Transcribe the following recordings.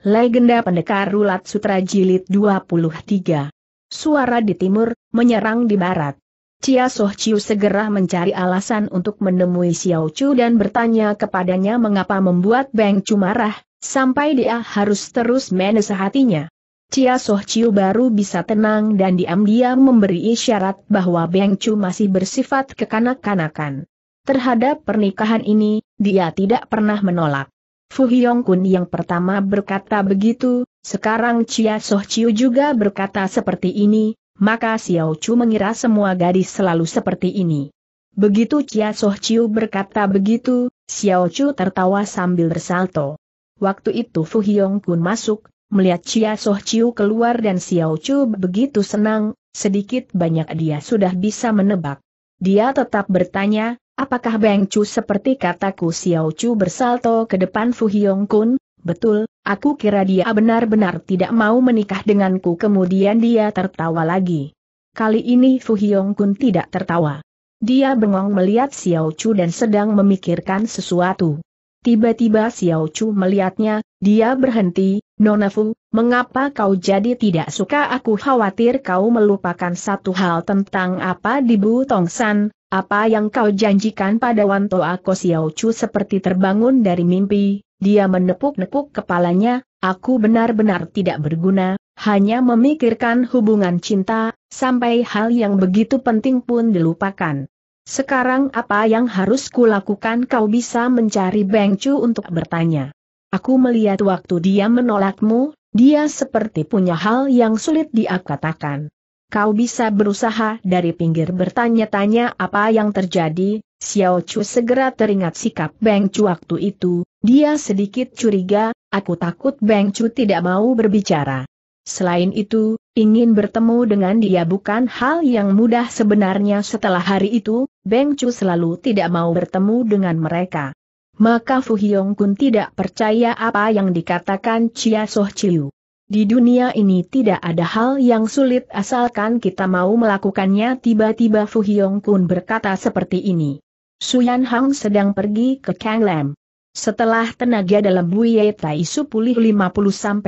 Legenda Pendekar Rulat Sutra Jilid 23. Suara di timur, menyerang di barat. Cia Soh Chiu segera mencari alasan untuk menemui Xiao Chu dan bertanya kepadanya mengapa membuat Beng Chu marah, sampai dia harus terus menesahatinya. hatinya. Chia Soh Chiu baru bisa tenang dan diam-diam memberi isyarat bahwa Beng Chu masih bersifat kekanak-kanakan. Terhadap pernikahan ini, dia tidak pernah menolak. Fu Hyong Kun yang pertama berkata begitu, sekarang Chia Soh Chiu juga berkata seperti ini, maka Xiao Chu mengira semua gadis selalu seperti ini. Begitu Chia Soh Chiu berkata begitu, Xiao Chu tertawa sambil bersalto. Waktu itu Fu Hyong Kun masuk, melihat Chia Soh Chiu keluar dan Xiao Chu begitu senang, sedikit banyak dia sudah bisa menebak. Dia tetap bertanya, Apakah Beng Chu seperti kataku Xiao Chu bersalto ke depan Fu Hyong Kun? Betul, aku kira dia benar-benar tidak mau menikah denganku kemudian dia tertawa lagi. Kali ini Fu Hyong Kun tidak tertawa. Dia bengong melihat Xiao Chu dan sedang memikirkan sesuatu. Tiba-tiba Xiao Chu melihatnya, dia berhenti, Nona Fu, mengapa kau jadi tidak suka aku khawatir kau melupakan satu hal tentang apa di Bu Tongsan, apa yang kau janjikan pada Wanto Ako Xiao Chu seperti terbangun dari mimpi, dia menepuk-nepuk kepalanya, aku benar-benar tidak berguna, hanya memikirkan hubungan cinta, sampai hal yang begitu penting pun dilupakan. Sekarang apa yang harus kulakukan kau bisa mencari Beng Chu untuk bertanya. Aku melihat waktu dia menolakmu, dia seperti punya hal yang sulit dia katakan. Kau bisa berusaha dari pinggir bertanya-tanya apa yang terjadi, Xiao Chu segera teringat sikap Beng Chu waktu itu, dia sedikit curiga, aku takut Beng Chu tidak mau berbicara. Selain itu, ingin bertemu dengan dia bukan hal yang mudah sebenarnya setelah hari itu, Beng Chu selalu tidak mau bertemu dengan mereka maka Fu Hyong Kun tidak percaya apa yang dikatakan Chia Soh Chiu. Di dunia ini tidak ada hal yang sulit asalkan kita mau melakukannya tiba-tiba Fu Hyong Kun berkata seperti ini. Suyan Hang sedang pergi ke Kang Lam. Setelah tenaga dalam Buye Tai Su pulih 50-60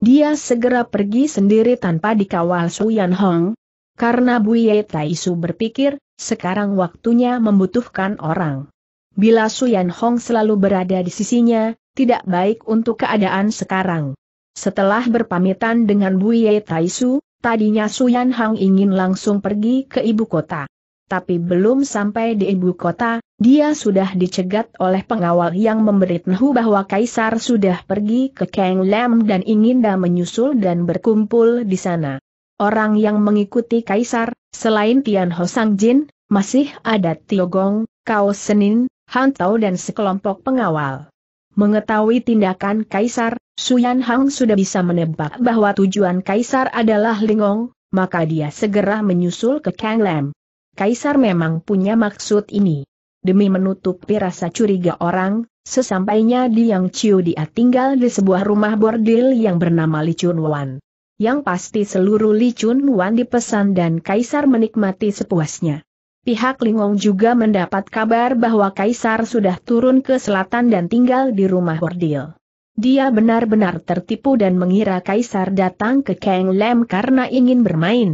dia segera pergi sendiri tanpa dikawal Suyan Hang. Karena Buye Tai Su berpikir, sekarang waktunya membutuhkan orang. Bila Suyan Hong selalu berada di sisinya, tidak baik untuk keadaan sekarang. Setelah berpamitan dengan Bu Ye Tai Su, tadinya Suyan Hong ingin langsung pergi ke ibu kota. Tapi belum sampai di ibu kota, dia sudah dicegat oleh pengawal yang memberitahu bahwa Kaisar sudah pergi ke Kang Lam dan ingin dah menyusul dan berkumpul di sana. Orang yang mengikuti Kaisar, selain Tian Ho Sang Jin, masih ada Tio Gong, Kao Senin, Hantau dan sekelompok pengawal. Mengetahui tindakan Kaisar, Suyan Hang sudah bisa menebak bahwa tujuan Kaisar adalah Lingong, maka dia segera menyusul ke Kang Lam. Kaisar memang punya maksud ini. Demi menutupi rasa curiga orang, sesampainya di Yang Chiu dia tinggal di sebuah rumah bordil yang bernama Li Chun Wan. Yang pasti seluruh Li Chun Wan dipesan dan Kaisar menikmati sepuasnya. Pihak Lingong juga mendapat kabar bahwa Kaisar sudah turun ke selatan dan tinggal di rumah bordil. Dia benar-benar tertipu dan mengira Kaisar datang ke Kang Lem karena ingin bermain.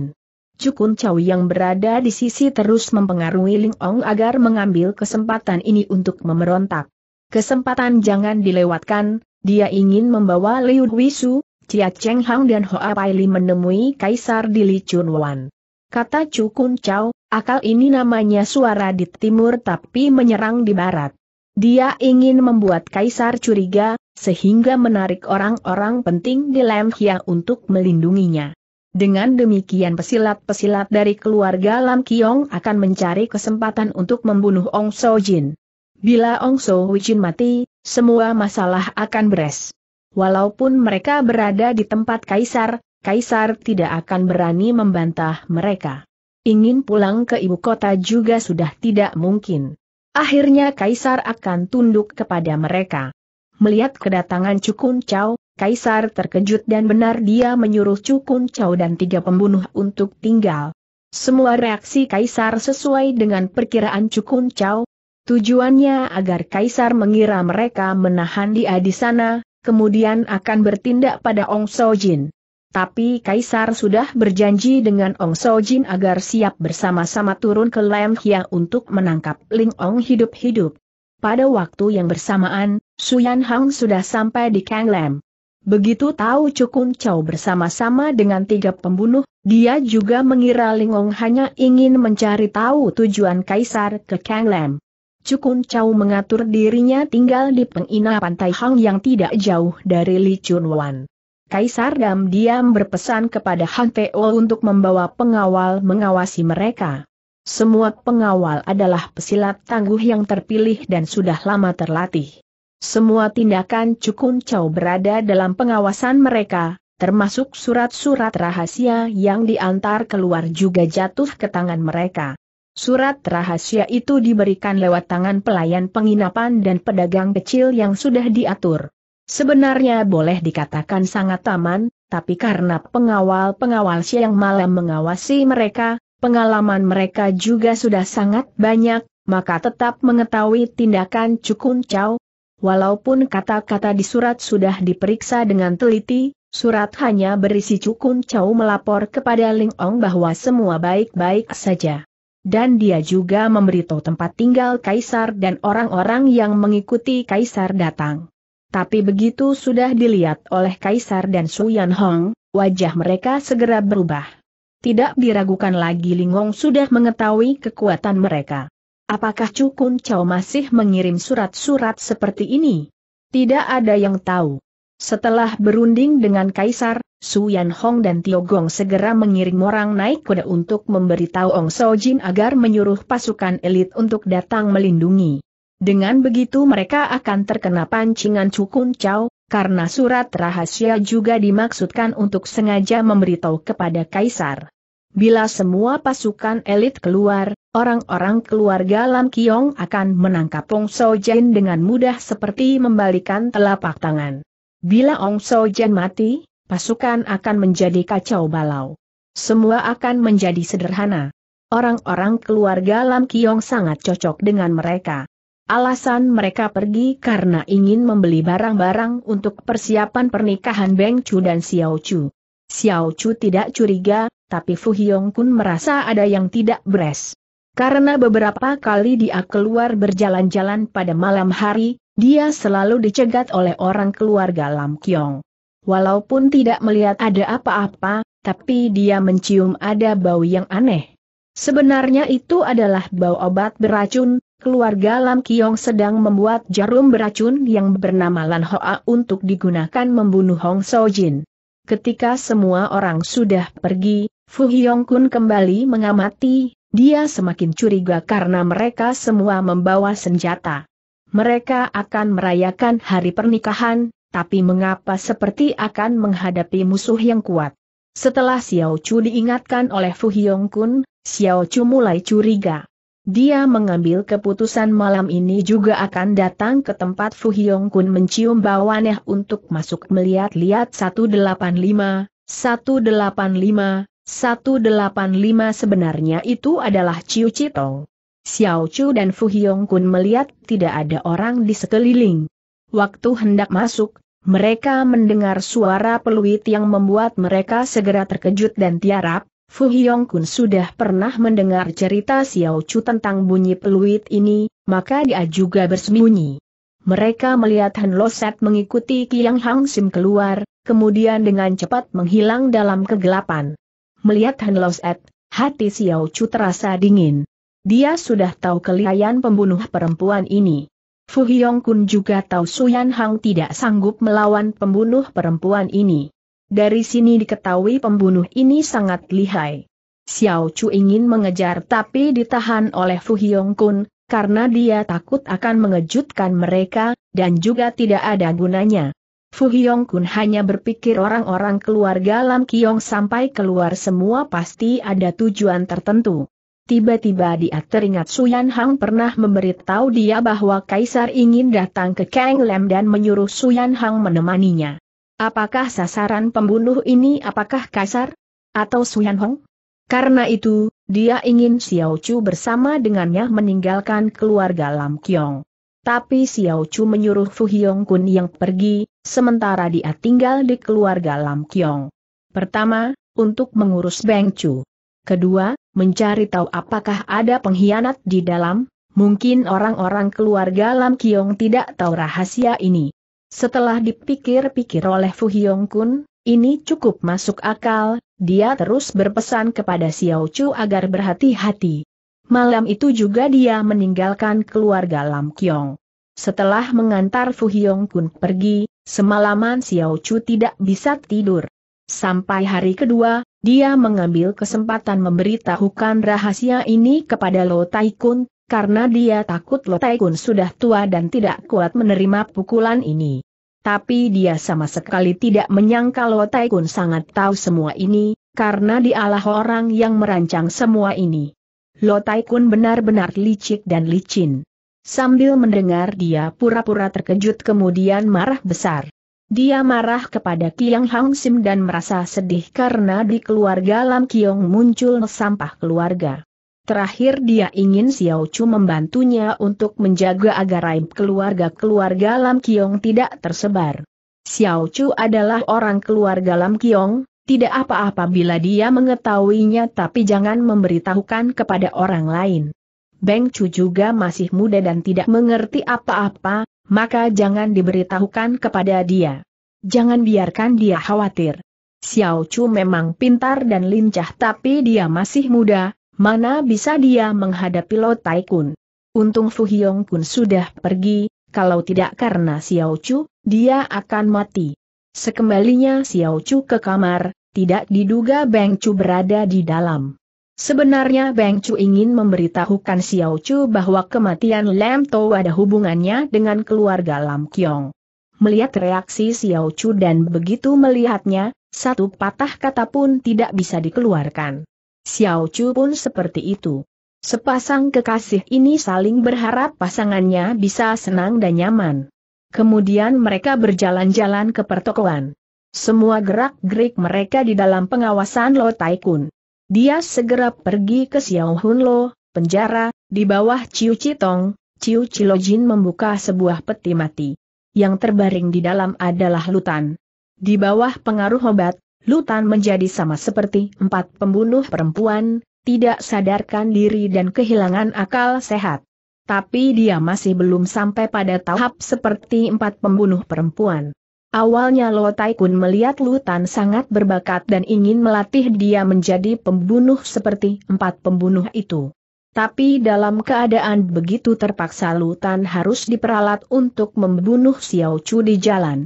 Cukun Chow yang berada di sisi terus mempengaruhi Ling Ong agar mengambil kesempatan ini untuk memberontak. Kesempatan jangan dilewatkan, dia ingin membawa Liu Wisu, Chia Cheng Hang dan Hoa Pai Li menemui Kaisar di Li Chun Wan. Kata Cukun Chow, Akal ini namanya suara di timur tapi menyerang di barat. Dia ingin membuat kaisar curiga, sehingga menarik orang-orang penting di Lamhia untuk melindunginya. Dengan demikian pesilat-pesilat dari keluarga Lam Kiong akan mencari kesempatan untuk membunuh Ong So Jin. Bila Ong So Jin mati, semua masalah akan beres. Walaupun mereka berada di tempat kaisar, kaisar tidak akan berani membantah mereka ingin pulang ke ibu kota juga sudah tidak mungkin. Akhirnya Kaisar akan tunduk kepada mereka. Melihat kedatangan Cukun Chow, Kaisar terkejut dan benar dia menyuruh Cukun Chow dan tiga pembunuh untuk tinggal. Semua reaksi Kaisar sesuai dengan perkiraan Cukun Chow. Tujuannya agar Kaisar mengira mereka menahan dia di sana, kemudian akan bertindak pada Ong Sojin tapi Kaisar sudah berjanji dengan Ong Sojin agar siap bersama-sama turun ke Lam Hia untuk menangkap Ling Ong hidup-hidup. Pada waktu yang bersamaan, Suyan Hang sudah sampai di Kang Lam. Begitu tahu Cukun Chow bersama-sama dengan tiga pembunuh, dia juga mengira Ling Ong hanya ingin mencari tahu tujuan Kaisar ke Kang Lam. Cukun Chow mengatur dirinya tinggal di penginapan Tai Hang yang tidak jauh dari Li Chun Wan. Kaisar diam-diam berpesan kepada Han Teo untuk membawa pengawal mengawasi mereka. Semua pengawal adalah pesilat tangguh yang terpilih dan sudah lama terlatih. Semua tindakan Cukun Chow berada dalam pengawasan mereka, termasuk surat-surat rahasia yang diantar keluar juga jatuh ke tangan mereka. Surat rahasia itu diberikan lewat tangan pelayan penginapan dan pedagang kecil yang sudah diatur. Sebenarnya boleh dikatakan sangat aman, tapi karena pengawal-pengawal siang malam mengawasi mereka, pengalaman mereka juga sudah sangat banyak, maka tetap mengetahui tindakan Cukun cau. Walaupun kata-kata di surat sudah diperiksa dengan teliti, surat hanya berisi Cukun cau melapor kepada Ling Ong bahwa semua baik-baik saja. Dan dia juga memberitahu tempat tinggal Kaisar dan orang-orang yang mengikuti Kaisar datang. Tapi begitu sudah dilihat oleh Kaisar dan Suyan Hong, wajah mereka segera berubah. Tidak diragukan lagi Lingong sudah mengetahui kekuatan mereka. Apakah Cukun Chow masih mengirim surat-surat seperti ini? Tidak ada yang tahu. Setelah berunding dengan Kaisar, Suyan Hong dan Tio Gong segera mengirim orang naik kuda untuk memberitahu Ong Sojin agar menyuruh pasukan elit untuk datang melindungi. Dengan begitu mereka akan terkena pancingan cukun cao, karena surat rahasia juga dimaksudkan untuk sengaja memberitahu kepada Kaisar. Bila semua pasukan elit keluar, orang-orang keluarga Lam Kiong akan menangkap Ong Jin dengan mudah seperti membalikan telapak tangan. Bila Ong Jin mati, pasukan akan menjadi kacau balau. Semua akan menjadi sederhana. Orang-orang keluarga Lam Kiong sangat cocok dengan mereka. Alasan mereka pergi karena ingin membeli barang-barang untuk persiapan pernikahan Beng Chu dan Xiao Chu. Xiao Chu tidak curiga, tapi Fu Hyong Kun merasa ada yang tidak beres. Karena beberapa kali dia keluar berjalan-jalan pada malam hari, dia selalu dicegat oleh orang keluarga Lam Kiong. Walaupun tidak melihat ada apa-apa, tapi dia mencium ada bau yang aneh. Sebenarnya itu adalah bau obat beracun, keluarga Lam Kiong sedang membuat jarum beracun yang bernama Lan Hoa untuk digunakan membunuh Hong So Jin. Ketika semua orang sudah pergi, Fu Hyong Kun kembali mengamati, dia semakin curiga karena mereka semua membawa senjata. Mereka akan merayakan hari pernikahan, tapi mengapa seperti akan menghadapi musuh yang kuat? Setelah Xiao Chu diingatkan oleh Fu Hyong Kun, Xiao Chu mulai curiga. Dia mengambil keputusan malam ini juga akan datang ke tempat Fu Hyong Kun mencium aneh untuk masuk melihat-lihat 185, 185, 185 sebenarnya itu adalah Ciu Citong. Xiao Chu dan Fu Hyong Kun melihat tidak ada orang di sekeliling. Waktu hendak masuk, mereka mendengar suara peluit yang membuat mereka segera terkejut dan tiarap, Fu Hyong Kun sudah pernah mendengar cerita Xiao Chu tentang bunyi peluit ini, maka dia juga bersembunyi. Mereka melihat Han Loset mengikuti Kiang Hang Sim keluar, kemudian dengan cepat menghilang dalam kegelapan. Melihat Han Loset, hati Xiao Chu terasa dingin. Dia sudah tahu kelihayan pembunuh perempuan ini. Fu Hyong Kun juga tahu Suyan Hang tidak sanggup melawan pembunuh perempuan ini. Dari sini diketahui pembunuh ini sangat lihai. Xiao Chu ingin mengejar tapi ditahan oleh Fu Hyong Kun, karena dia takut akan mengejutkan mereka, dan juga tidak ada gunanya. Fu Hyong Kun hanya berpikir orang-orang keluarga Lam Kiong sampai keluar semua pasti ada tujuan tertentu. Tiba-tiba dia teringat Yan Hang pernah memberitahu dia bahwa Kaisar ingin datang ke Kang Lam dan menyuruh Yan Hang menemaninya. Apakah sasaran pembunuh ini apakah Kasar Atau Suyan Hong? Karena itu, dia ingin Xiao Chu bersama dengannya meninggalkan keluarga Lam Kiong. Tapi Xiao Chu menyuruh Fu Hyong Kun yang pergi, sementara dia tinggal di keluarga Lam Kiong. Pertama, untuk mengurus Beng Chu. Kedua, mencari tahu apakah ada pengkhianat di dalam, mungkin orang-orang keluarga Lam Kiong tidak tahu rahasia ini. Setelah dipikir-pikir oleh Fu Hyong Kun, ini cukup masuk akal, dia terus berpesan kepada Xiao Chu agar berhati-hati. Malam itu juga dia meninggalkan keluarga Lam Kiong. Setelah mengantar Fu Hyong Kun pergi, semalaman Xiao Chu tidak bisa tidur. Sampai hari kedua, dia mengambil kesempatan memberitahukan rahasia ini kepada Lo Tai Kun, karena dia takut Lotai Kun sudah tua dan tidak kuat menerima pukulan ini. Tapi dia sama sekali tidak menyangka Lotai Kun sangat tahu semua ini, karena dialah orang yang merancang semua ini. Lotai Kun benar-benar licik dan licin. Sambil mendengar dia pura-pura terkejut kemudian marah besar. Dia marah kepada Kiang Hang Sim dan merasa sedih karena di keluarga Lam Kiong muncul sampah keluarga. Terakhir dia ingin Xiao Chu membantunya untuk menjaga agar aib keluarga-keluarga Lam Kiong tidak tersebar. Xiao Chu adalah orang keluarga Lam Kiong, tidak apa-apa bila dia mengetahuinya tapi jangan memberitahukan kepada orang lain. Beng Chu juga masih muda dan tidak mengerti apa-apa, maka jangan diberitahukan kepada dia. Jangan biarkan dia khawatir. Xiao Chu memang pintar dan lincah tapi dia masih muda, Mana bisa dia menghadapi Lo Taikun? Untung Fu Hyong Kun sudah pergi, kalau tidak karena Xiao Chu, dia akan mati. Sekembalinya Xiao Chu ke kamar, tidak diduga Beng Chu berada di dalam. Sebenarnya Beng Chu ingin memberitahukan Xiao Chu bahwa kematian Lam To ada hubungannya dengan keluarga Lam Kiong. Melihat reaksi Xiao Chu dan begitu melihatnya, satu patah kata pun tidak bisa dikeluarkan. Xiao Chu pun seperti itu. Sepasang kekasih ini saling berharap pasangannya bisa senang dan nyaman. Kemudian mereka berjalan-jalan ke pertokoan. Semua gerak-gerik mereka di dalam pengawasan Lo Taikun. Dia segera pergi ke Xiao Hun Lo, penjara, di bawah Ciu Citong, Ciu Cilojin membuka sebuah peti mati. Yang terbaring di dalam adalah lutan. Di bawah pengaruh obat, Lutan menjadi sama seperti empat pembunuh perempuan, tidak sadarkan diri dan kehilangan akal sehat. Tapi dia masih belum sampai pada tahap seperti empat pembunuh perempuan. Awalnya Lo Taikun melihat Lutan sangat berbakat dan ingin melatih dia menjadi pembunuh seperti empat pembunuh itu. Tapi dalam keadaan begitu terpaksa Lutan harus diperalat untuk membunuh Xiao Chu di jalan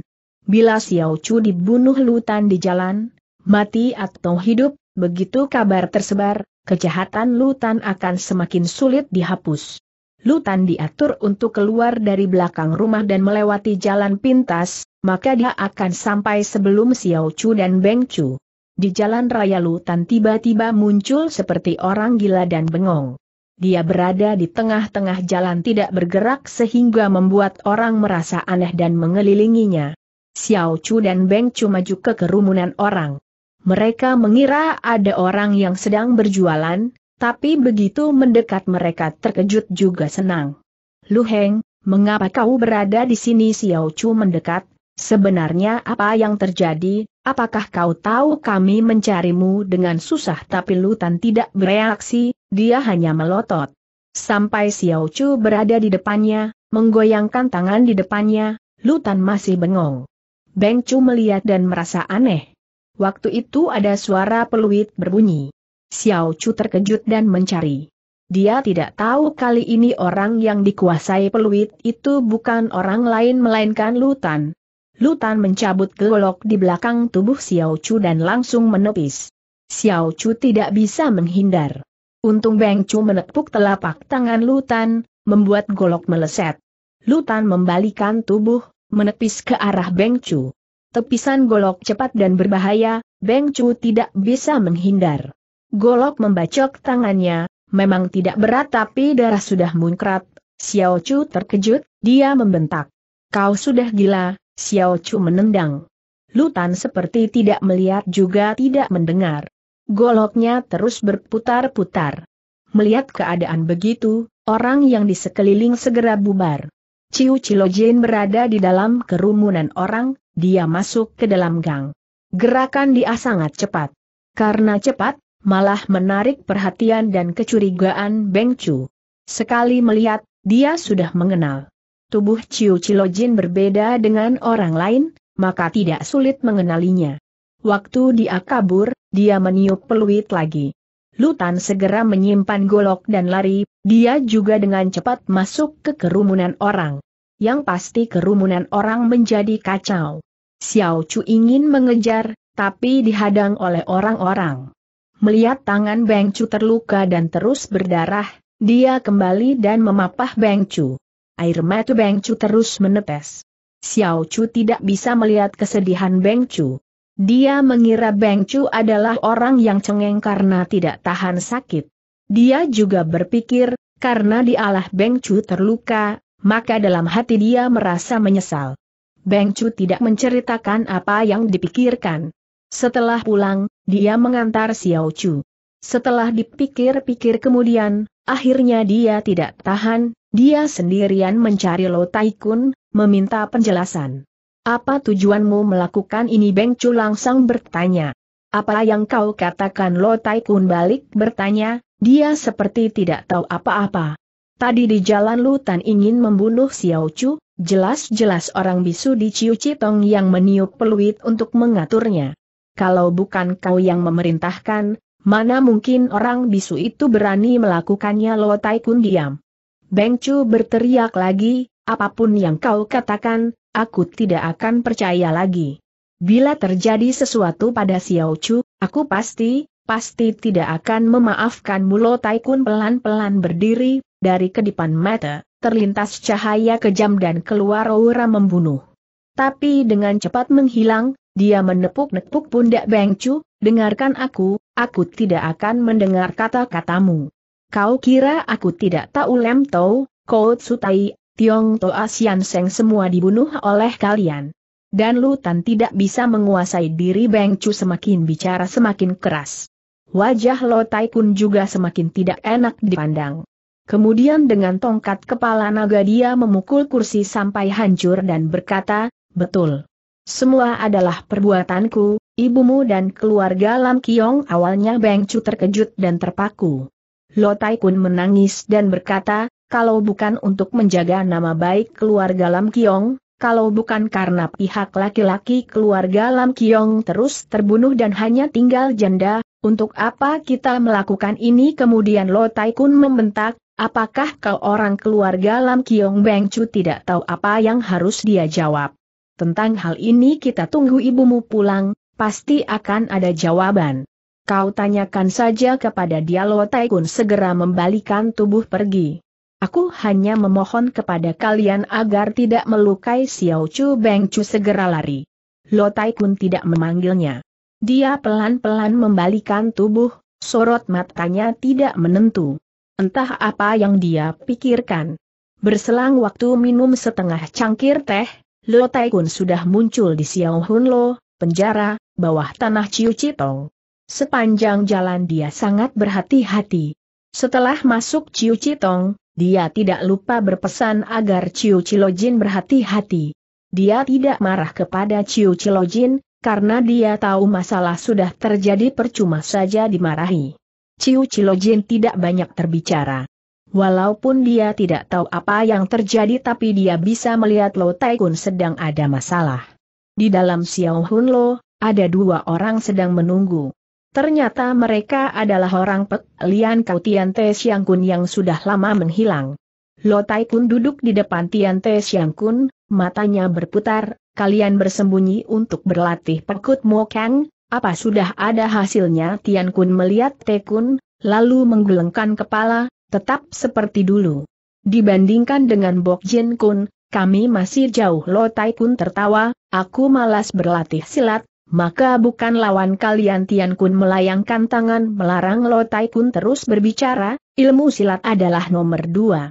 bila Xiao Chu dibunuh Lutan di jalan, mati atau hidup, begitu kabar tersebar, kejahatan Lutan akan semakin sulit dihapus. Lutan diatur untuk keluar dari belakang rumah dan melewati jalan pintas, maka dia akan sampai sebelum Xiao Chu dan Beng Chu. Di jalan raya Lutan tiba-tiba muncul seperti orang gila dan bengong. Dia berada di tengah-tengah jalan tidak bergerak sehingga membuat orang merasa aneh dan mengelilinginya. Xiao Chu dan Beng Chu maju ke kerumunan orang. Mereka mengira ada orang yang sedang berjualan, tapi begitu mendekat mereka terkejut juga senang. Lu Heng, mengapa kau berada di sini Xiao Chu mendekat? Sebenarnya apa yang terjadi, apakah kau tahu kami mencarimu dengan susah tapi Lutan tidak bereaksi, dia hanya melotot. Sampai Xiao Chu berada di depannya, menggoyangkan tangan di depannya, Lutan masih bengong. Beng Chu melihat dan merasa aneh. Waktu itu ada suara peluit berbunyi. Xiao Chu terkejut dan mencari. Dia tidak tahu kali ini orang yang dikuasai peluit itu bukan orang lain melainkan Lutan. Lutan mencabut golok di belakang tubuh Xiao Chu dan langsung menepis. Xiao Chu tidak bisa menghindar. Untung Beng Chu menepuk telapak tangan Lutan, membuat golok meleset. Lutan membalikan tubuh, menepis ke arah Beng Chu. Tepisan golok cepat dan berbahaya, Beng Chu tidak bisa menghindar. Golok membacok tangannya, memang tidak berat tapi darah sudah muncrat, Xiao Chu terkejut, dia membentak. Kau sudah gila, Xiao Chu menendang. Lutan seperti tidak melihat juga tidak mendengar. Goloknya terus berputar-putar. Melihat keadaan begitu, orang yang di sekeliling segera bubar. Ciu Cilojin berada di dalam kerumunan orang, dia masuk ke dalam gang. Gerakan dia sangat cepat. Karena cepat, malah menarik perhatian dan kecurigaan Beng Chu. Sekali melihat, dia sudah mengenal. Tubuh Ciu Cilojin berbeda dengan orang lain, maka tidak sulit mengenalinya. Waktu dia kabur, dia meniup peluit lagi. Lutan segera menyimpan golok dan lari, dia juga dengan cepat masuk ke kerumunan orang. Yang pasti kerumunan orang menjadi kacau. Xiao Chu ingin mengejar, tapi dihadang oleh orang-orang. Melihat tangan Beng Chu terluka dan terus berdarah, dia kembali dan memapah Beng Chu. Air mata Beng Chu terus menetes. Xiao Chu tidak bisa melihat kesedihan Beng Chu. Dia mengira Beng Chu adalah orang yang cengeng karena tidak tahan sakit. Dia juga berpikir, karena dialah Beng Chu terluka, maka dalam hati dia merasa menyesal. Beng Chu tidak menceritakan apa yang dipikirkan. Setelah pulang, dia mengantar Xiao Chu. Setelah dipikir-pikir kemudian, akhirnya dia tidak tahan, dia sendirian mencari Lo Taikun, meminta penjelasan. Apa tujuanmu melakukan ini Beng Chu langsung bertanya. Apa yang kau katakan Lo Tai Kun balik bertanya, dia seperti tidak tahu apa-apa. Tadi di jalan Lutan ingin membunuh Xiao Chu, jelas-jelas orang bisu di Ciu Citong yang meniup peluit untuk mengaturnya. Kalau bukan kau yang memerintahkan, mana mungkin orang bisu itu berani melakukannya Lo Tai Kun diam. Beng Chu berteriak lagi, apapun yang kau katakan, aku tidak akan percaya lagi. Bila terjadi sesuatu pada Xiao Chu, aku pasti, pasti tidak akan memaafkan Mulo Taikun pelan-pelan berdiri, dari kedipan mata, terlintas cahaya kejam dan keluar aura membunuh. Tapi dengan cepat menghilang, dia menepuk-nepuk pundak Beng Chu, dengarkan aku, aku tidak akan mendengar kata-katamu. Kau kira aku tidak tahu Lem Tau, Kau Tsutai, Tiong Toa Sian Seng semua dibunuh oleh kalian. Dan Lutan tidak bisa menguasai diri Beng Chu semakin bicara semakin keras. Wajah Lo Tai Kun juga semakin tidak enak dipandang. Kemudian dengan tongkat kepala naga dia memukul kursi sampai hancur dan berkata, betul. Semua adalah perbuatanku, ibumu dan keluarga Lam Kiong awalnya Beng Chu terkejut dan terpaku. Lo Tai Kun menangis dan berkata, kalau bukan untuk menjaga nama baik keluarga Lam Kiong, kalau bukan karena pihak laki-laki keluarga Lam Kiong terus terbunuh dan hanya tinggal janda, untuk apa kita melakukan ini kemudian Lo Tai Kun membentak, apakah kau orang keluarga Lam Kiong Beng Chu tidak tahu apa yang harus dia jawab? Tentang hal ini kita tunggu ibumu pulang, pasti akan ada jawaban. Kau tanyakan saja kepada dia Lo Tai Kun segera membalikan tubuh pergi. Aku hanya memohon kepada kalian agar tidak melukai Xiao Chu Beng Chu segera lari. Lo Tai Kun tidak memanggilnya. Dia pelan-pelan membalikan tubuh, sorot matanya tidak menentu. Entah apa yang dia pikirkan. Berselang waktu minum setengah cangkir teh, Lo Tai Kun sudah muncul di Xiao Hun Lo, penjara, bawah tanah Chiu Chitong. Sepanjang jalan dia sangat berhati-hati. Setelah masuk Chiu Chitong, dia tidak lupa berpesan agar Ciu Cilojin berhati-hati. Dia tidak marah kepada Ciu Cilojin, karena dia tahu masalah sudah terjadi percuma saja dimarahi. Ciu Cilojin tidak banyak terbicara. Walaupun dia tidak tahu apa yang terjadi tapi dia bisa melihat Lo Taikun sedang ada masalah. Di dalam Xiao Hun Lo, ada dua orang sedang menunggu. Ternyata mereka adalah orang Pek Lian Kau Tian Te Siang Kun yang sudah lama menghilang. Lo Tai Kun duduk di depan Tian Te Siang Kun, matanya berputar, kalian bersembunyi untuk berlatih pekut mokang, apa sudah ada hasilnya Tian Kun melihat Te Kun, lalu menggelengkan kepala, tetap seperti dulu. Dibandingkan dengan Bok Jin Kun, kami masih jauh Lo Tai Kun tertawa, aku malas berlatih silat, maka bukan lawan kalian Tian Kun melayangkan tangan melarang Lo Tai Kun terus berbicara, ilmu silat adalah nomor dua.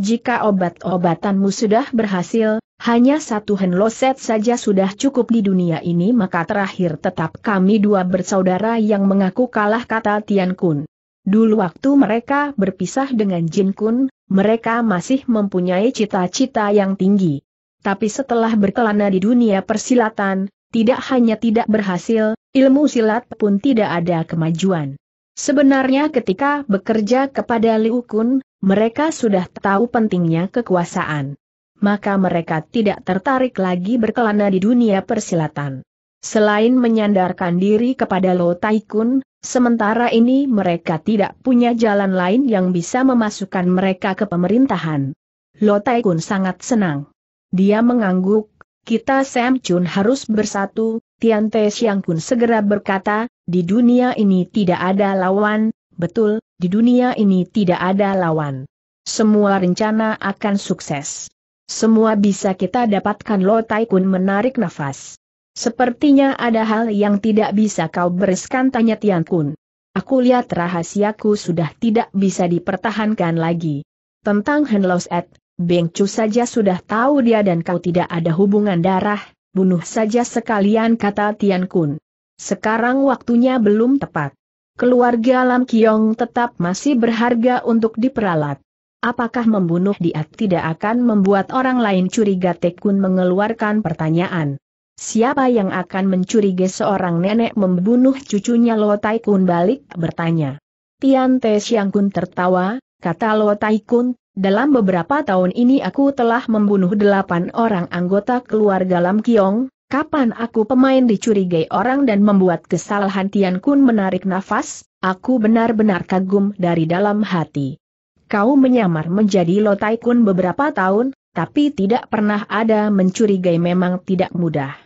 Jika obat-obatanmu sudah berhasil, hanya satu Set saja sudah cukup di dunia ini maka terakhir tetap kami dua bersaudara yang mengaku kalah kata Tian Kun. Dulu waktu mereka berpisah dengan Jin Kun, mereka masih mempunyai cita-cita yang tinggi. Tapi setelah berkelana di dunia persilatan, tidak hanya tidak berhasil, ilmu silat pun tidak ada kemajuan. Sebenarnya ketika bekerja kepada Liu Kun, mereka sudah tahu pentingnya kekuasaan. Maka mereka tidak tertarik lagi berkelana di dunia persilatan. Selain menyandarkan diri kepada Lo Tai Kun, sementara ini mereka tidak punya jalan lain yang bisa memasukkan mereka ke pemerintahan. Lo Tai Kun sangat senang. Dia mengangguk, kita Sam Chun harus bersatu, Tian Te Xiang Kun segera berkata, di dunia ini tidak ada lawan, betul, di dunia ini tidak ada lawan. Semua rencana akan sukses. Semua bisa kita dapatkan Lo Tai Kun menarik nafas. Sepertinya ada hal yang tidak bisa kau bereskan tanya Tian Kun. Aku lihat rahasiaku sudah tidak bisa dipertahankan lagi. Tentang Henlos Ed, Bengcu saja sudah tahu dia dan kau tidak ada hubungan darah, bunuh saja sekalian kata Tian Kun. Sekarang waktunya belum tepat. Keluarga Lam Kiong tetap masih berharga untuk diperalat. Apakah membunuh dia tidak akan membuat orang lain curiga Tekun mengeluarkan pertanyaan. Siapa yang akan mencurigai seorang nenek membunuh cucunya Lo Taikun balik bertanya. Tian Te Siang Kun tertawa, kata Lo Taikun, dalam beberapa tahun ini aku telah membunuh delapan orang anggota keluarga Lam Kiong, kapan aku pemain dicurigai orang dan membuat kesalahan Tian Kun menarik nafas, aku benar-benar kagum dari dalam hati. Kau menyamar menjadi Lotai Kun beberapa tahun, tapi tidak pernah ada mencurigai memang tidak mudah.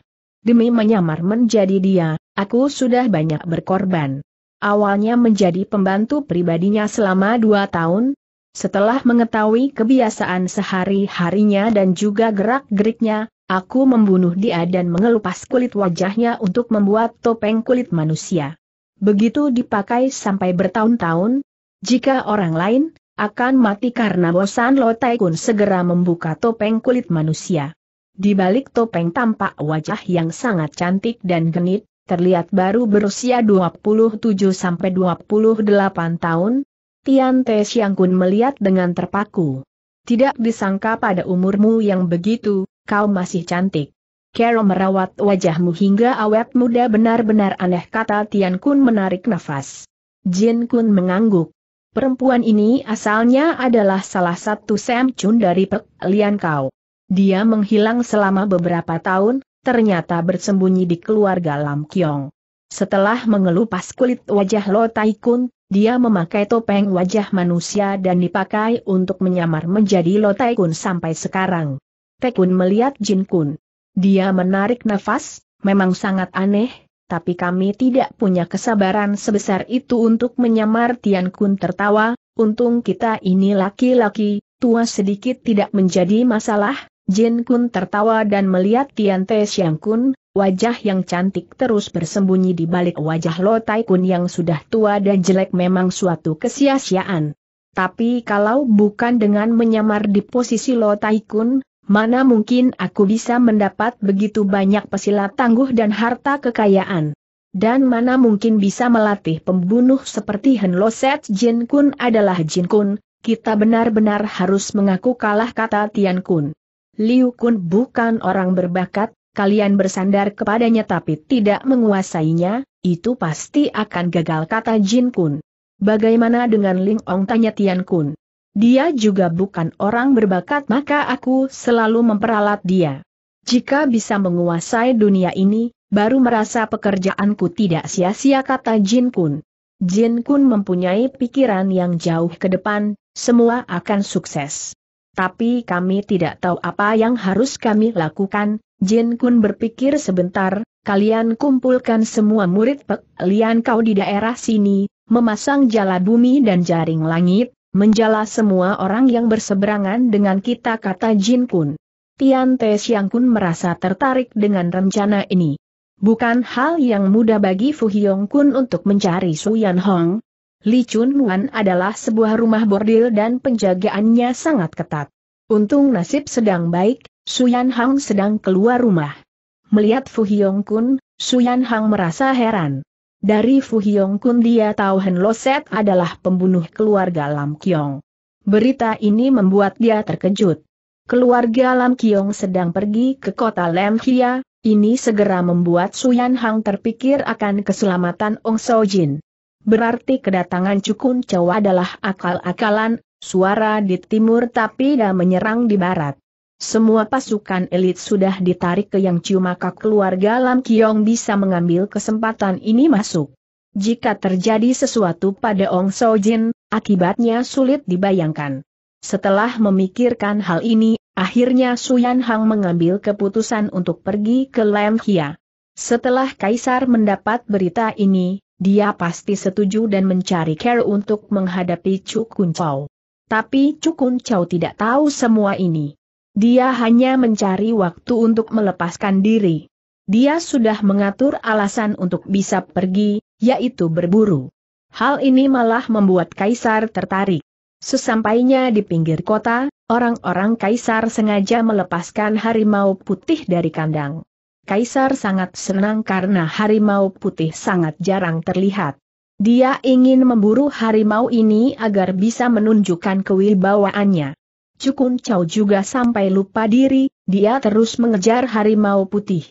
Demi menyamar menjadi dia, aku sudah banyak berkorban. Awalnya menjadi pembantu pribadinya selama dua tahun, setelah mengetahui kebiasaan sehari-harinya dan juga gerak-geriknya, aku membunuh dia dan mengelupas kulit wajahnya untuk membuat topeng kulit manusia. Begitu dipakai sampai bertahun-tahun, jika orang lain, akan mati karena bosan Lotai Kun segera membuka topeng kulit manusia. Di balik topeng tampak wajah yang sangat cantik dan genit, terlihat baru berusia 27-28 tahun, Tian Te Kun melihat dengan terpaku. Tidak disangka pada umurmu yang begitu, kau masih cantik. Kero merawat wajahmu hingga awet muda benar-benar aneh kata Tian Kun menarik nafas. Jin Kun mengangguk. Perempuan ini asalnya adalah salah satu Sam Chun dari Pek Lian Kau. Dia menghilang selama beberapa tahun, ternyata bersembunyi di keluarga Lam Kiong. Setelah mengelupas kulit wajah Lo Tai Kun, dia memakai topeng wajah manusia dan dipakai untuk menyamar menjadi Lo Kun sampai sekarang. Tekun melihat Jin Kun. Dia menarik nafas, memang sangat aneh, tapi kami tidak punya kesabaran sebesar itu untuk menyamar Tian Kun tertawa, untung kita ini laki-laki, tua sedikit tidak menjadi masalah, Jin Kun tertawa dan melihat Tian Te Siang Kun, Wajah yang cantik terus bersembunyi di balik wajah Lo Tai Kun yang sudah tua dan jelek memang suatu kesia-siaan. Tapi kalau bukan dengan menyamar di posisi Lo Tai Kun, mana mungkin aku bisa mendapat begitu banyak pesilat tangguh dan harta kekayaan. Dan mana mungkin bisa melatih pembunuh seperti Hen Lo Set Jin Kun adalah Jin Kun, kita benar-benar harus mengaku kalah kata Tian Kun. Liu Kun bukan orang berbakat, kalian bersandar kepadanya tapi tidak menguasainya, itu pasti akan gagal kata Jin Kun. Bagaimana dengan Ling Ong tanya Tian Kun? Dia juga bukan orang berbakat maka aku selalu memperalat dia. Jika bisa menguasai dunia ini, baru merasa pekerjaanku tidak sia-sia kata Jin Kun. Jin Kun mempunyai pikiran yang jauh ke depan, semua akan sukses. Tapi kami tidak tahu apa yang harus kami lakukan, Jin Kun berpikir sebentar, kalian kumpulkan semua murid Pek Lian kau di daerah sini, memasang jala bumi dan jaring langit, menjala semua orang yang berseberangan dengan kita kata Jin Kun. Tian Te Xiang Kun merasa tertarik dengan rencana ini. Bukan hal yang mudah bagi Fu Hyong Kun untuk mencari Su Yan Hong. Li Chun Wan adalah sebuah rumah bordil dan penjagaannya sangat ketat. Untung nasib sedang baik, Suyan Hang sedang keluar rumah. Melihat Fu Hyong Kun, Suyan Hang merasa heran. Dari Fu Hyong Kun dia tahu Hen Loset adalah pembunuh keluarga Lam Kiong. Berita ini membuat dia terkejut. Keluarga Lam Kiong sedang pergi ke kota Lam Hia, ini segera membuat Suyan Hang terpikir akan keselamatan Ong So Jin. Berarti kedatangan Cukun Chow adalah akal-akalan, suara di timur tapi dah menyerang di barat. Semua pasukan elit sudah ditarik ke Yang cuma maka keluarga Lam Kiong bisa mengambil kesempatan ini masuk. Jika terjadi sesuatu pada Ong So Jin, akibatnya sulit dibayangkan. Setelah memikirkan hal ini, akhirnya Suyan Hang mengambil keputusan untuk pergi ke Lam Hia. Setelah Kaisar mendapat berita ini, dia pasti setuju dan mencari care untuk menghadapi Chu Kun Chow. Tapi Chu Kun Chow tidak tahu semua ini. Dia hanya mencari waktu untuk melepaskan diri. Dia sudah mengatur alasan untuk bisa pergi, yaitu berburu. Hal ini malah membuat Kaisar tertarik. Sesampainya di pinggir kota, orang-orang Kaisar sengaja melepaskan harimau putih dari kandang. Kaisar sangat senang karena harimau putih sangat jarang terlihat. Dia ingin memburu harimau ini agar bisa menunjukkan kewibawaannya. Cukun Chow juga sampai lupa diri, dia terus mengejar harimau putih.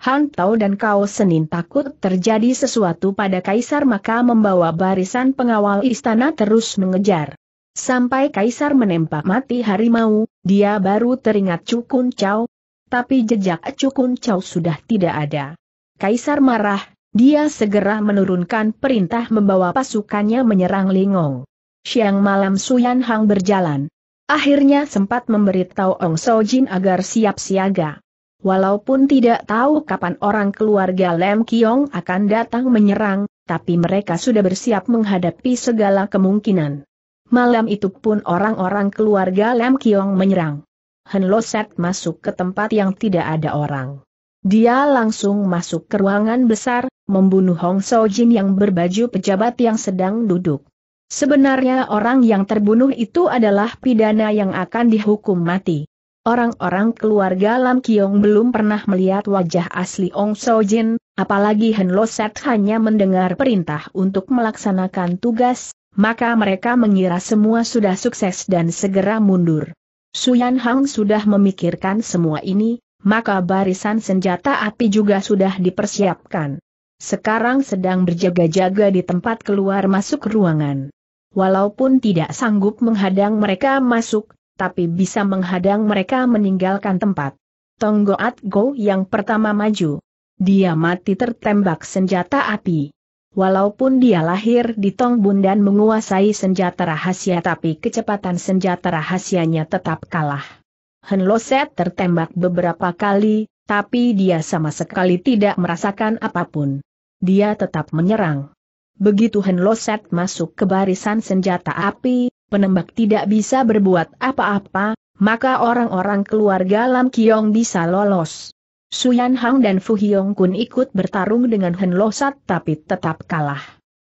Han Tao dan Kao Senin takut terjadi sesuatu pada Kaisar maka membawa barisan pengawal istana terus mengejar. Sampai Kaisar menembak mati harimau, dia baru teringat Cukun Chow. Tapi jejak Cukun Chow sudah tidak ada. Kaisar marah, dia segera menurunkan perintah membawa pasukannya menyerang Lingong. Siang malam Suyan Hang berjalan Akhirnya sempat memberitahu Ong Sojin agar siap siaga. Walaupun tidak tahu kapan orang keluarga Lem Kiong akan datang menyerang, tapi mereka sudah bersiap menghadapi segala kemungkinan. Malam itu pun orang-orang keluarga Lem Kiong menyerang. Hen Loset masuk ke tempat yang tidak ada orang. Dia langsung masuk ke ruangan besar, membunuh Hong Sojin yang berbaju pejabat yang sedang duduk. Sebenarnya orang yang terbunuh itu adalah pidana yang akan dihukum mati. Orang-orang keluarga Lam Kiong belum pernah melihat wajah asli Ong So Jin, apalagi Hen Lo Set hanya mendengar perintah untuk melaksanakan tugas, maka mereka mengira semua sudah sukses dan segera mundur. Suyan Hang sudah memikirkan semua ini, maka barisan senjata api juga sudah dipersiapkan. Sekarang sedang berjaga-jaga di tempat keluar masuk ruangan walaupun tidak sanggup menghadang mereka masuk, tapi bisa menghadang mereka meninggalkan tempat. Tonggoat Go yang pertama maju. Dia mati tertembak senjata api. Walaupun dia lahir di Tongbun dan menguasai senjata rahasia tapi kecepatan senjata rahasianya tetap kalah. Henloset tertembak beberapa kali, tapi dia sama sekali tidak merasakan apapun. Dia tetap menyerang. Begitu Henloset masuk ke barisan senjata api, penembak tidak bisa berbuat apa-apa, maka orang-orang keluarga Lam Kiong bisa lolos. Suyan Hang dan Fu Hyong Kun ikut bertarung dengan Henloset tapi tetap kalah.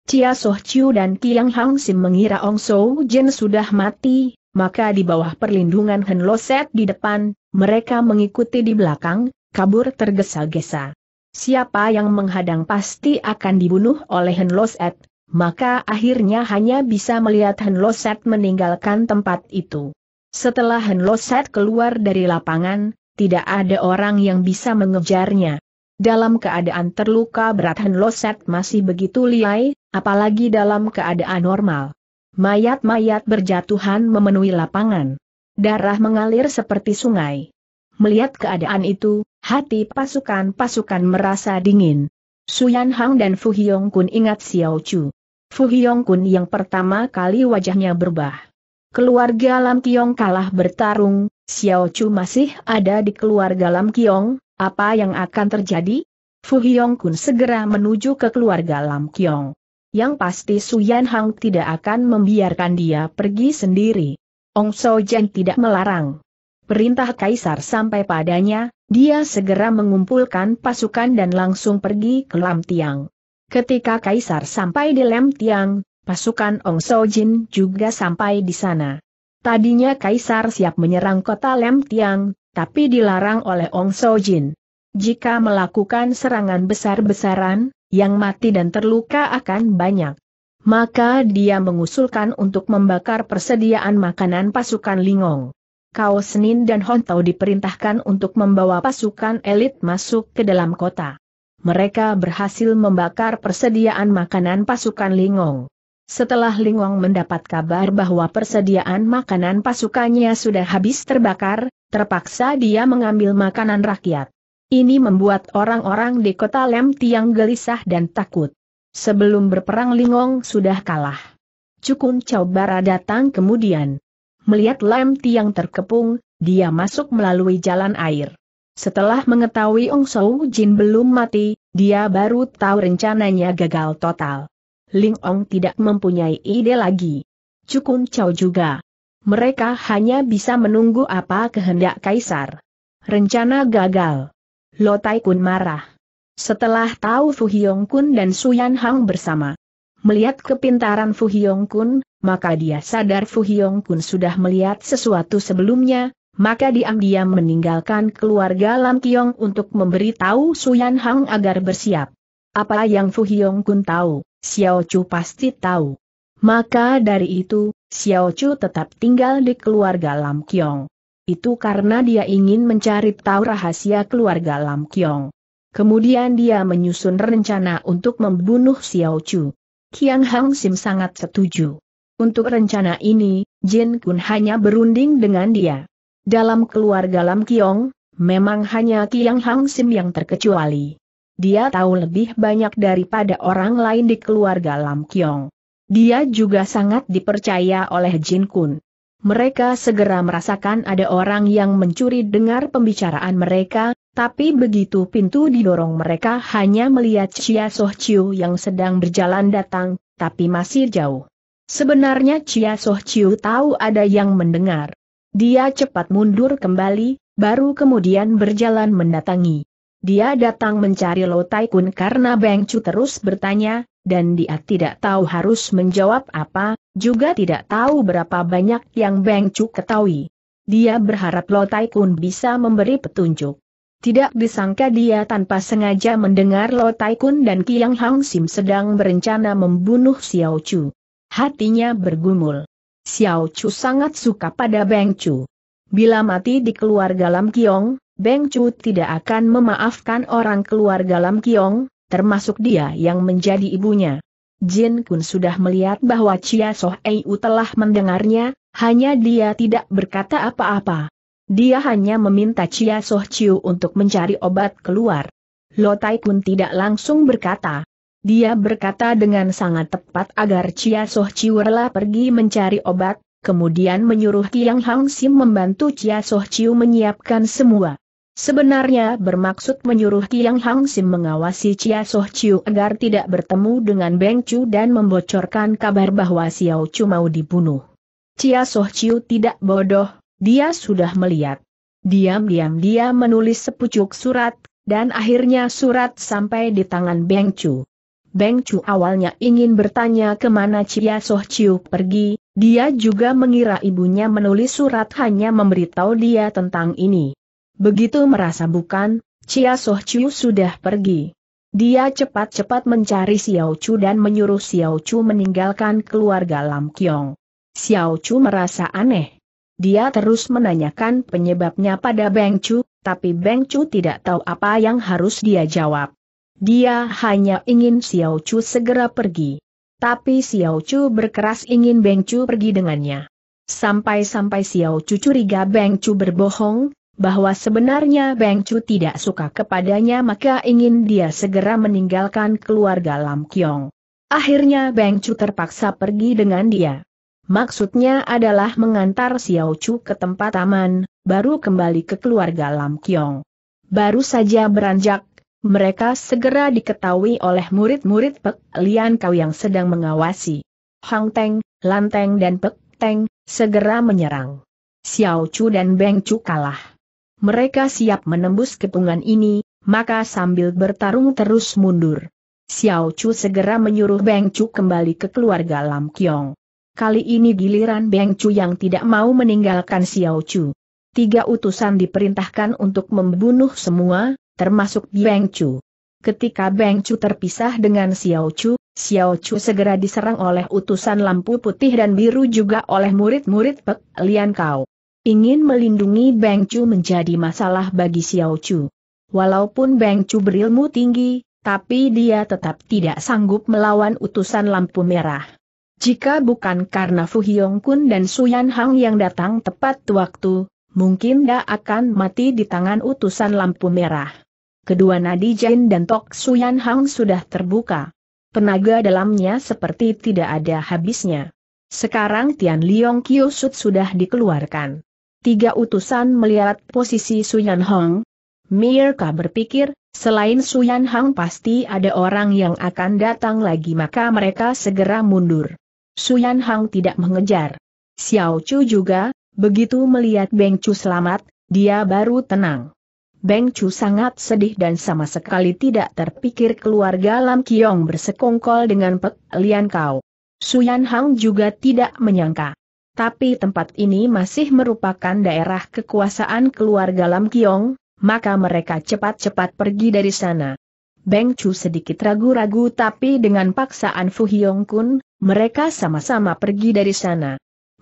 Chia Soh Chiu dan Kiang Hang Sim mengira Ong So Jin sudah mati, maka di bawah perlindungan Henloset di depan, mereka mengikuti di belakang, kabur tergesa-gesa siapa yang menghadang pasti akan dibunuh oleh Henloset, maka akhirnya hanya bisa melihat Henloset meninggalkan tempat itu. Setelah Henloset keluar dari lapangan, tidak ada orang yang bisa mengejarnya. Dalam keadaan terluka berat Henloset masih begitu liai, apalagi dalam keadaan normal. Mayat-mayat berjatuhan memenuhi lapangan. Darah mengalir seperti sungai. Melihat keadaan itu, hati pasukan-pasukan merasa dingin. Suyan Hang dan Fu Hyong Kun ingat Xiao Chu. Fu Hyong Kun yang pertama kali wajahnya berubah. Keluarga Lam Kiong kalah bertarung, Xiao Chu masih ada di keluarga Lam Kiong, apa yang akan terjadi? Fu Hyong Kun segera menuju ke keluarga Lam Kiong. Yang pasti Suyan Hang tidak akan membiarkan dia pergi sendiri. Ong So Jen tidak melarang. Perintah Kaisar sampai padanya, dia segera mengumpulkan pasukan dan langsung pergi ke Lam Tiang. Ketika Kaisar sampai di Lam Tiang, pasukan Ong Sojin juga sampai di sana. Tadinya Kaisar siap menyerang kota Lam Tiang, tapi dilarang oleh Ong Sojin. Jika melakukan serangan besar-besaran, yang mati dan terluka akan banyak. Maka dia mengusulkan untuk membakar persediaan makanan pasukan Lingong. Kao Senin dan Hontau diperintahkan untuk membawa pasukan elit masuk ke dalam kota. Mereka berhasil membakar persediaan makanan pasukan Lingong. Setelah Lingong mendapat kabar bahwa persediaan makanan pasukannya sudah habis terbakar, terpaksa dia mengambil makanan rakyat. Ini membuat orang-orang di kota Lem Tiang gelisah dan takut. Sebelum berperang Lingong sudah kalah. Cukun Cao Bara datang kemudian. Melihat Lem Tiang terkepung, dia masuk melalui jalan air. Setelah mengetahui Ong Sou Jin belum mati, dia baru tahu rencananya gagal total. Ling Ong tidak mempunyai ide lagi. Cukun Chow juga. Mereka hanya bisa menunggu apa kehendak Kaisar. Rencana gagal. Lo Tai Kun marah. Setelah tahu Fu Hyong Kun dan Su Yan Hang bersama. Melihat kepintaran Fu Hyong Kun, maka dia sadar Fu Hyong pun sudah melihat sesuatu sebelumnya, maka diam-diam meninggalkan keluarga Lam Kiong untuk memberitahu Suyan Hang agar bersiap. Apa yang Fu Hyong Kun tahu, Xiao Chu pasti tahu. Maka dari itu, Xiao Chu tetap tinggal di keluarga Lam Kiong. Itu karena dia ingin mencari tahu rahasia keluarga Lam Kiong. Kemudian dia menyusun rencana untuk membunuh Xiao Chu. Kiang Hang Sim sangat setuju. Untuk rencana ini, Jin Kun hanya berunding dengan dia. Dalam keluarga Lam Kiong, memang hanya Kiang Hang Sim yang terkecuali. Dia tahu lebih banyak daripada orang lain di keluarga Lam Kiong. Dia juga sangat dipercaya oleh Jin Kun. Mereka segera merasakan ada orang yang mencuri dengar pembicaraan mereka, tapi begitu pintu didorong mereka hanya melihat Chia Soh Chiu yang sedang berjalan datang, tapi masih jauh. Sebenarnya Chia Soh Chiu tahu ada yang mendengar. Dia cepat mundur kembali, baru kemudian berjalan mendatangi. Dia datang mencari Lo Tai Kun karena Beng Chu terus bertanya, dan dia tidak tahu harus menjawab apa, juga tidak tahu berapa banyak yang Beng Chu ketahui. Dia berharap Lo Tai Kun bisa memberi petunjuk. Tidak disangka dia tanpa sengaja mendengar Lo Kun dan Kiang Hang Sim sedang berencana membunuh Xiao Chu. Hatinya bergumul. Xiao Chu sangat suka pada Beng Chu. Bila mati di keluarga Lam Kiong, Beng Chu tidak akan memaafkan orang keluarga Lam Kiong, termasuk dia yang menjadi ibunya. Jin Kun sudah melihat bahwa Chia Soh Eiu telah mendengarnya, hanya dia tidak berkata apa-apa. Dia hanya meminta Chia Soh Chiu untuk mencari obat keluar. Lo Tai Kun tidak langsung berkata, dia berkata dengan sangat tepat agar Chia Soh Chiwerla pergi mencari obat, kemudian menyuruh Tiang Hang Sim membantu Chia Soh Chiu menyiapkan semua. Sebenarnya bermaksud menyuruh Tiang Hang Sim mengawasi Chia Soh Chiu agar tidak bertemu dengan Beng Chu dan membocorkan kabar bahwa Xiao Chu mau dibunuh. Chia Soh Chiu tidak bodoh, dia sudah melihat. Diam-diam dia menulis sepucuk surat, dan akhirnya surat sampai di tangan Beng Chu. Beng Chu awalnya ingin bertanya kemana Chia Soh Chiu pergi, dia juga mengira ibunya menulis surat hanya memberitahu dia tentang ini. Begitu merasa bukan, Chia Soh Chiu sudah pergi. Dia cepat-cepat mencari Xiao Chu dan menyuruh Xiao Chu meninggalkan keluarga Lam Kiong. Xiao Chu merasa aneh. Dia terus menanyakan penyebabnya pada Beng Chu, tapi Beng Chu tidak tahu apa yang harus dia jawab. Dia hanya ingin Xiao Chu segera pergi. Tapi Xiao Chu berkeras ingin Beng Chu pergi dengannya. Sampai-sampai Xiao Chu curiga Beng Chu berbohong, bahwa sebenarnya Beng Chu tidak suka kepadanya maka ingin dia segera meninggalkan keluarga Lam Kiong. Akhirnya Beng Chu terpaksa pergi dengan dia. Maksudnya adalah mengantar Xiao Chu ke tempat aman, baru kembali ke keluarga Lam Kiong. Baru saja beranjak mereka segera diketahui oleh murid-murid Pek Lian Kau yang sedang mengawasi. Hang Teng, Lan Teng dan Pek Teng, segera menyerang. Xiao Chu dan Beng Chu kalah. Mereka siap menembus kepungan ini, maka sambil bertarung terus mundur. Xiao Chu segera menyuruh Beng Chu kembali ke keluarga Lam Kiong. Kali ini giliran Beng Chu yang tidak mau meninggalkan Xiao Chu. Tiga utusan diperintahkan untuk membunuh semua, termasuk Beng Chu. Ketika Beng Chu terpisah dengan Xiao Chu, Xiao Chu segera diserang oleh utusan lampu putih dan biru juga oleh murid-murid Pek Lian Kau. Ingin melindungi Beng Chu menjadi masalah bagi Xiao Chu. Walaupun Beng Chu berilmu tinggi, tapi dia tetap tidak sanggup melawan utusan lampu merah. Jika bukan karena Fu Hyong Kun dan Yan Hang yang datang tepat waktu, mungkin dia akan mati di tangan utusan lampu merah kedua nadi Jin dan Tok Suyan Hang sudah terbuka. penaga dalamnya seperti tidak ada habisnya. Sekarang Tian Liong Kiyosut sudah dikeluarkan. Tiga utusan melihat posisi Suyan Hang. Mirka berpikir, selain Suyan Hang pasti ada orang yang akan datang lagi maka mereka segera mundur. Suyan Hang tidak mengejar. Xiao Chu juga, begitu melihat Beng Chu selamat, dia baru tenang. Beng Chu sangat sedih dan sama sekali tidak terpikir keluarga Lam Kiong bersekongkol dengan Pek Lian Kau. Suyan Hang juga tidak menyangka. Tapi tempat ini masih merupakan daerah kekuasaan keluarga Lam Kiong, maka mereka cepat-cepat pergi dari sana. Beng Chu sedikit ragu-ragu tapi dengan paksaan Fu Hyong Kun, mereka sama-sama pergi dari sana.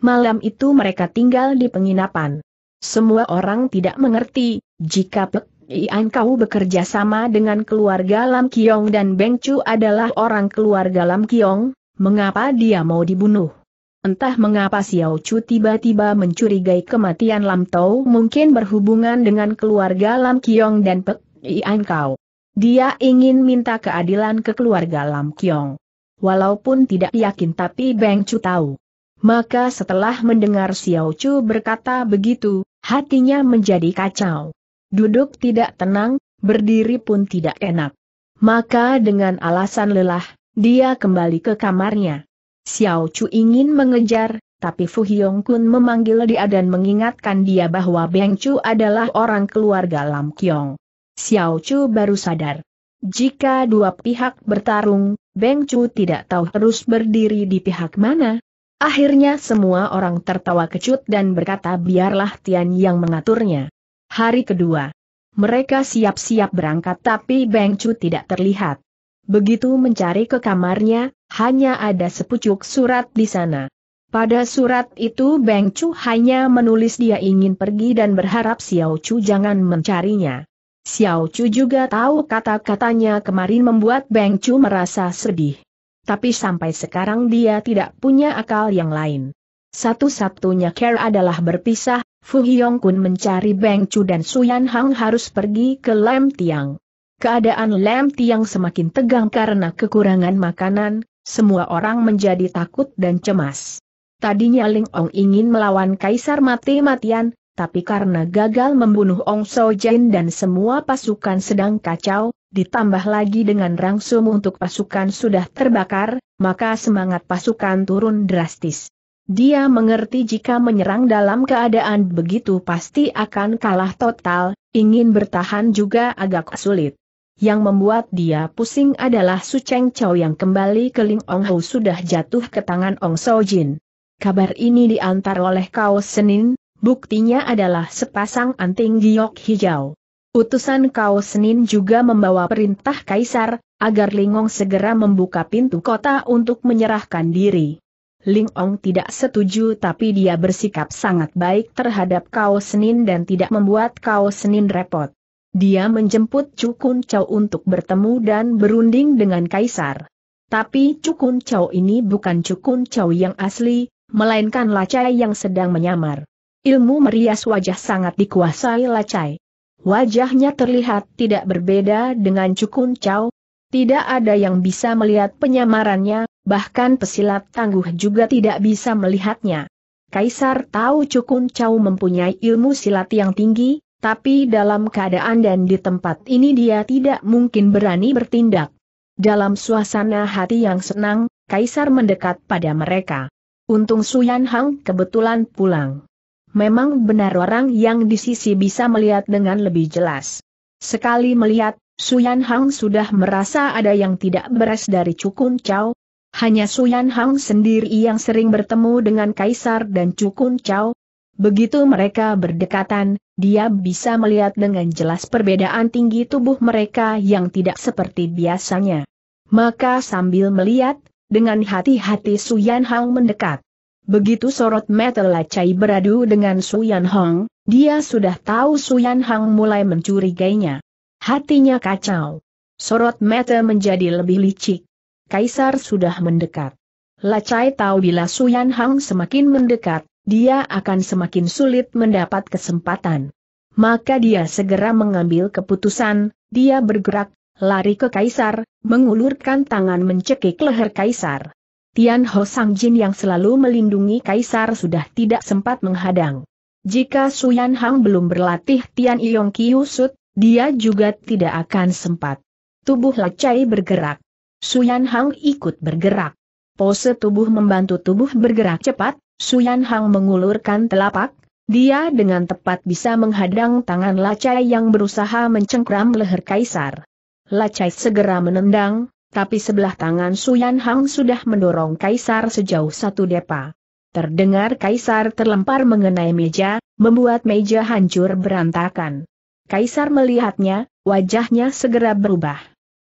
Malam itu mereka tinggal di penginapan. Semua orang tidak mengerti, jika Pek Ian kau bekerja sama dengan keluarga Lam Kiong dan Beng Chu adalah orang keluarga Lam Kiong, mengapa dia mau dibunuh? Entah mengapa Xiao Chu tiba-tiba mencurigai kematian Lam Tau mungkin berhubungan dengan keluarga Lam Kiong dan Pek Ian kau. Dia ingin minta keadilan ke keluarga Lam Kiong. Walaupun tidak yakin tapi Beng Chu tahu. Maka setelah mendengar Xiao Chu berkata begitu, Hatinya menjadi kacau. Duduk tidak tenang, berdiri pun tidak enak. Maka dengan alasan lelah, dia kembali ke kamarnya. Xiao Chu ingin mengejar, tapi Fu Hyong Kun memanggil dia dan mengingatkan dia bahwa Beng Chu adalah orang keluarga Lam Kiong. Xiao Chu baru sadar. Jika dua pihak bertarung, Beng Chu tidak tahu harus berdiri di pihak mana, Akhirnya semua orang tertawa kecut dan berkata biarlah Tian yang mengaturnya. Hari kedua. Mereka siap-siap berangkat tapi Beng Chu tidak terlihat. Begitu mencari ke kamarnya, hanya ada sepucuk surat di sana. Pada surat itu Beng Chu hanya menulis dia ingin pergi dan berharap Xiao Chu jangan mencarinya. Xiao Chu juga tahu kata-katanya kemarin membuat Beng Chu merasa sedih. Tapi sampai sekarang dia tidak punya akal yang lain. Satu-satunya care adalah berpisah, Fu Hyong Kun mencari Beng Chu dan Su Yan Hang harus pergi ke Lam Tiang. Keadaan Lam Tiang semakin tegang karena kekurangan makanan, semua orang menjadi takut dan cemas. Tadinya Ling Ong ingin melawan Kaisar mati-matian, tapi karena gagal membunuh Ong So Jin dan semua pasukan sedang kacau, ditambah lagi dengan rangsum untuk pasukan sudah terbakar, maka semangat pasukan turun drastis. Dia mengerti jika menyerang dalam keadaan begitu pasti akan kalah total, ingin bertahan juga agak sulit. Yang membuat dia pusing adalah Su Cheng Chow yang kembali ke Ling Ong Ho sudah jatuh ke tangan Ong So Jin. Kabar ini diantar oleh Kao Senin, buktinya adalah sepasang anting giok hijau. Utusan Kau Senin juga membawa perintah Kaisar, agar Lingong segera membuka pintu kota untuk menyerahkan diri. Lingong tidak setuju tapi dia bersikap sangat baik terhadap Kau Senin dan tidak membuat Kau Senin repot. Dia menjemput Cukun Chow untuk bertemu dan berunding dengan Kaisar. Tapi Cukun Chow ini bukan Cukun Chow yang asli, melainkan Lacai yang sedang menyamar. Ilmu merias wajah sangat dikuasai Lacai. Wajahnya terlihat tidak berbeda dengan Cukun Chow. Tidak ada yang bisa melihat penyamarannya, bahkan pesilat tangguh juga tidak bisa melihatnya. Kaisar tahu Cukun Chow mempunyai ilmu silat yang tinggi, tapi dalam keadaan dan di tempat ini dia tidak mungkin berani bertindak. Dalam suasana hati yang senang, Kaisar mendekat pada mereka. Untung Suyan Hang kebetulan pulang memang benar orang yang di sisi bisa melihat dengan lebih jelas. Sekali melihat, Suyan Hang sudah merasa ada yang tidak beres dari Cukun Chow. Hanya Suyan Hang sendiri yang sering bertemu dengan Kaisar dan Cukun Chow. Begitu mereka berdekatan, dia bisa melihat dengan jelas perbedaan tinggi tubuh mereka yang tidak seperti biasanya. Maka sambil melihat, dengan hati-hati Suyan Hang mendekat. Begitu sorot mata Lacai beradu dengan Suyan Hong, dia sudah tahu Suyan Hong mulai mencurigainya. Hatinya kacau. Sorot mata menjadi lebih licik. Kaisar sudah mendekat. Lacai tahu bila Suyan Hang semakin mendekat, dia akan semakin sulit mendapat kesempatan. Maka dia segera mengambil keputusan, dia bergerak, lari ke Kaisar, mengulurkan tangan mencekik leher Kaisar. Tian Ho Sang Jin yang selalu melindungi Kaisar sudah tidak sempat menghadang. Jika Suyan Hang belum berlatih Tian Yong Kiusut, dia juga tidak akan sempat. Tubuh Lacai bergerak. Suyan Hang ikut bergerak. Pose tubuh membantu tubuh bergerak cepat, Suyan Hang mengulurkan telapak, dia dengan tepat bisa menghadang tangan Lacai yang berusaha mencengkram leher Kaisar. Lacai segera menendang, tapi sebelah tangan Suyan Hang sudah mendorong Kaisar sejauh satu depa. Terdengar Kaisar terlempar mengenai meja, membuat meja hancur berantakan. Kaisar melihatnya, wajahnya segera berubah.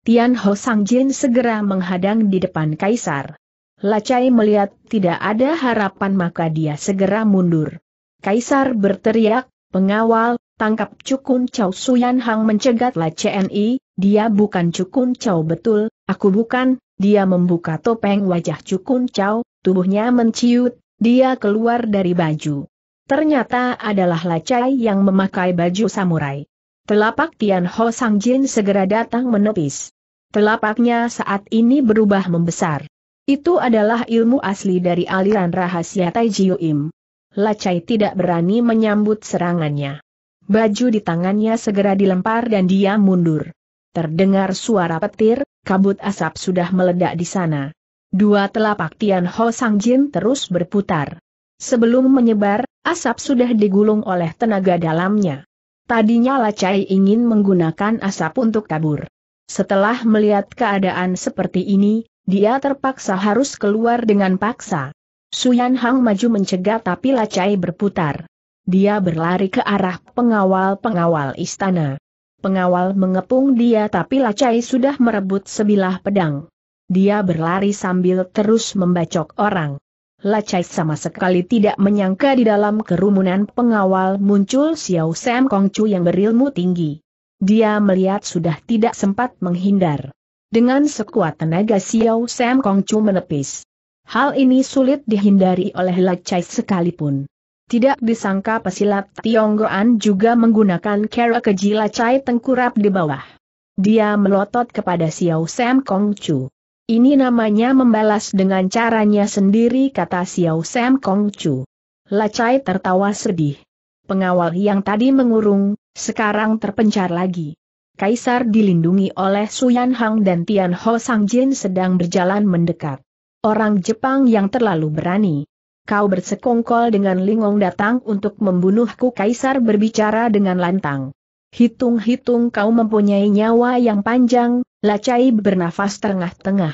Tian Ho Sang Jin segera menghadang di depan Kaisar. Lacai melihat tidak ada harapan maka dia segera mundur. Kaisar berteriak, pengawal, tangkap Cukun Chow Suyan Hang mencegat Lacai, dia bukan Cukun Chow betul, Aku bukan, dia membuka topeng wajah Cukun Chow, tubuhnya menciut, dia keluar dari baju. Ternyata adalah Lacai yang memakai baju samurai. Telapak Tian Ho Sang Jin segera datang menepis. Telapaknya saat ini berubah membesar. Itu adalah ilmu asli dari aliran rahasia Taijiu Im. Lacai tidak berani menyambut serangannya. Baju di tangannya segera dilempar dan dia mundur. Terdengar suara petir, kabut asap sudah meledak di sana. Dua telapak Tian Ho Sang Jin terus berputar. Sebelum menyebar, asap sudah digulung oleh tenaga dalamnya. Tadinya Lacai ingin menggunakan asap untuk kabur. Setelah melihat keadaan seperti ini, dia terpaksa harus keluar dengan paksa. Suyan Hang maju mencegah tapi Lacai berputar. Dia berlari ke arah pengawal-pengawal istana. Pengawal mengepung dia tapi Lacai sudah merebut sebilah pedang. Dia berlari sambil terus membacok orang. Lacai sama sekali tidak menyangka di dalam kerumunan pengawal muncul Xiao Sam Kongcu yang berilmu tinggi. Dia melihat sudah tidak sempat menghindar. Dengan sekuat tenaga Xiao Sam Kongcu menepis. Hal ini sulit dihindari oleh Lacai sekalipun. Tidak disangka pesilat Tionggoan juga menggunakan kera keji lacai tengkurap di bawah. Dia melotot kepada Xiao Sam Kong Chu. Ini namanya membalas dengan caranya sendiri kata Xiao Sam Kong Chu. Lacai tertawa sedih. Pengawal yang tadi mengurung, sekarang terpencar lagi. Kaisar dilindungi oleh Suyan Hang dan Tian Ho Sang Jin sedang berjalan mendekat. Orang Jepang yang terlalu berani kau bersekongkol dengan Lingong datang untuk membunuhku Kaisar berbicara dengan lantang. Hitung-hitung kau mempunyai nyawa yang panjang, Lacai bernafas tengah-tengah.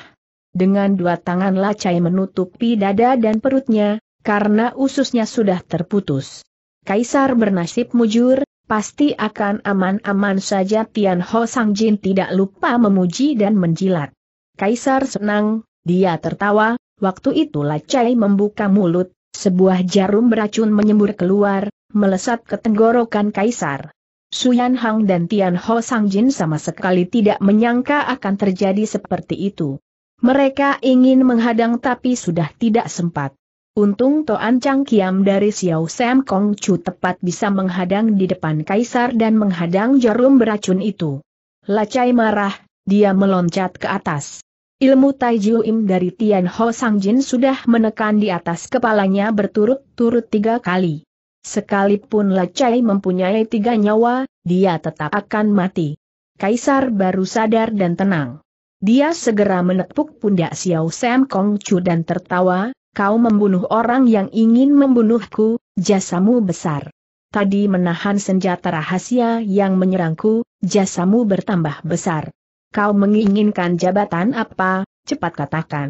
Dengan dua tangan Lacai menutupi dada dan perutnya, karena ususnya sudah terputus. Kaisar bernasib mujur, pasti akan aman-aman saja Tian Ho Sang Jin tidak lupa memuji dan menjilat. Kaisar senang, dia tertawa, Waktu itu Lacai membuka mulut, sebuah jarum beracun menyembur keluar, melesat ke tenggorokan kaisar. Suyan Hang dan Tian Ho Sang Jin sama sekali tidak menyangka akan terjadi seperti itu. Mereka ingin menghadang tapi sudah tidak sempat. Untung Toan Chang Kiam dari Xiao Sam Kong Chu tepat bisa menghadang di depan kaisar dan menghadang jarum beracun itu. Lacai marah, dia meloncat ke atas. Ilmu Taiju Im dari Tian Ho Sang Jin sudah menekan di atas kepalanya berturut-turut tiga kali. Sekalipun Lecai mempunyai tiga nyawa, dia tetap akan mati. Kaisar baru sadar dan tenang. Dia segera menepuk pundak Xiao Sam Kong Chu dan tertawa, kau membunuh orang yang ingin membunuhku, jasamu besar. Tadi menahan senjata rahasia yang menyerangku, jasamu bertambah besar kau menginginkan jabatan apa, cepat katakan.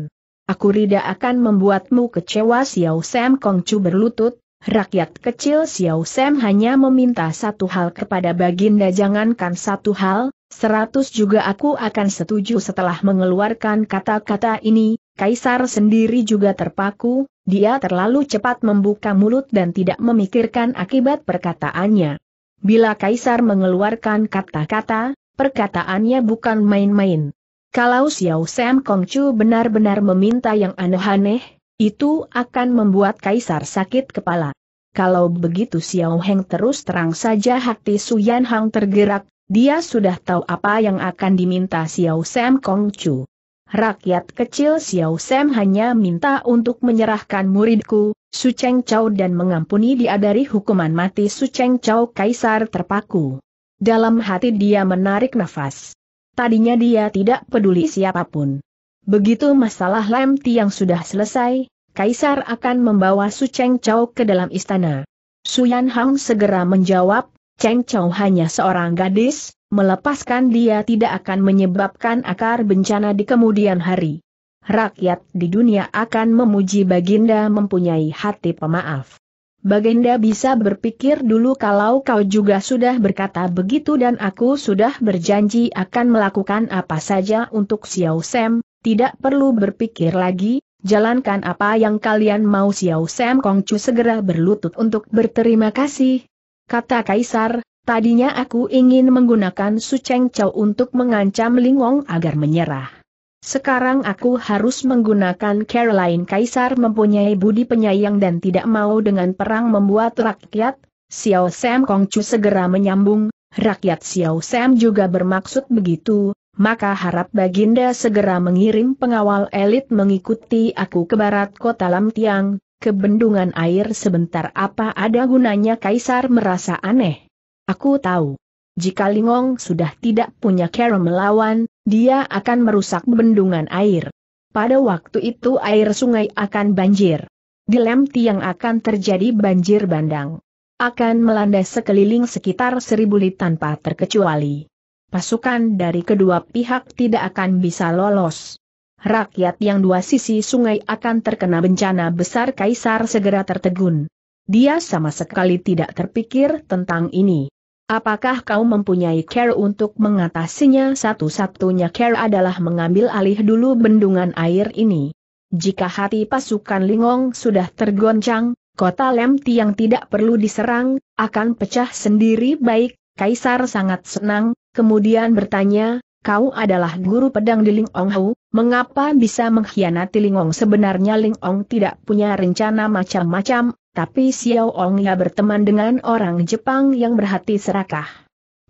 Aku tidak akan membuatmu kecewa Xiao Sam Kongcu berlutut, rakyat kecil Xiao Sam hanya meminta satu hal kepada Baginda jangankan satu hal, seratus juga aku akan setuju setelah mengeluarkan kata-kata ini, Kaisar sendiri juga terpaku, dia terlalu cepat membuka mulut dan tidak memikirkan akibat perkataannya. Bila Kaisar mengeluarkan kata-kata, Perkataannya bukan main-main. Kalau Xiao Sam Kongcu benar-benar meminta yang aneh-aneh, itu akan membuat Kaisar sakit kepala. Kalau begitu Xiao Heng terus terang saja hati Su Yan Hang tergerak, dia sudah tahu apa yang akan diminta Xiao Sam Kongcu. Rakyat kecil Xiao Sam hanya minta untuk menyerahkan muridku, Su Cheng Chao dan mengampuni dia dari hukuman mati Su Cheng Chao Kaisar terpaku. Dalam hati dia menarik nafas. Tadinya dia tidak peduli siapapun. Begitu masalah Lem Tiang sudah selesai, Kaisar akan membawa Su Cheng Chow ke dalam istana. Su Yan Hang segera menjawab, Cheng Chow hanya seorang gadis, melepaskan dia tidak akan menyebabkan akar bencana di kemudian hari. Rakyat di dunia akan memuji Baginda mempunyai hati pemaaf. Bagenda bisa berpikir dulu kalau kau juga sudah berkata begitu dan aku sudah berjanji akan melakukan apa saja untuk Xiao Sam, tidak perlu berpikir lagi, jalankan apa yang kalian mau Xiao Sam Kongcu segera berlutut untuk berterima kasih. Kata Kaisar, tadinya aku ingin menggunakan Su Cheng Chao untuk mengancam Ling Wong agar menyerah. Sekarang aku harus menggunakan Caroline Kaisar mempunyai budi penyayang dan tidak mau dengan perang membuat rakyat, Xiao Sam Kongcu segera menyambung, rakyat Xiao Sam juga bermaksud begitu, maka harap Baginda segera mengirim pengawal elit mengikuti aku ke barat kota Lam Tiang, ke bendungan air sebentar apa ada gunanya Kaisar merasa aneh. Aku tahu. Jika Lingong sudah tidak punya cara melawan, dia akan merusak bendungan air. Pada waktu itu air sungai akan banjir. Di yang akan terjadi banjir bandang. Akan melanda sekeliling sekitar seribu li tanpa terkecuali. Pasukan dari kedua pihak tidak akan bisa lolos. Rakyat yang dua sisi sungai akan terkena bencana besar Kaisar segera tertegun. Dia sama sekali tidak terpikir tentang ini. Apakah kau mempunyai care untuk mengatasinya? Satu-satunya care adalah mengambil alih dulu bendungan air ini. Jika hati pasukan Lingong sudah tergoncang, kota Lemti yang tidak perlu diserang, akan pecah sendiri baik, Kaisar sangat senang, kemudian bertanya, kau adalah guru pedang di Lingong Hou, mengapa bisa mengkhianati Lingong? Sebenarnya Lingong tidak punya rencana macam-macam, tapi Xiao Ongnya berteman dengan orang Jepang yang berhati serakah.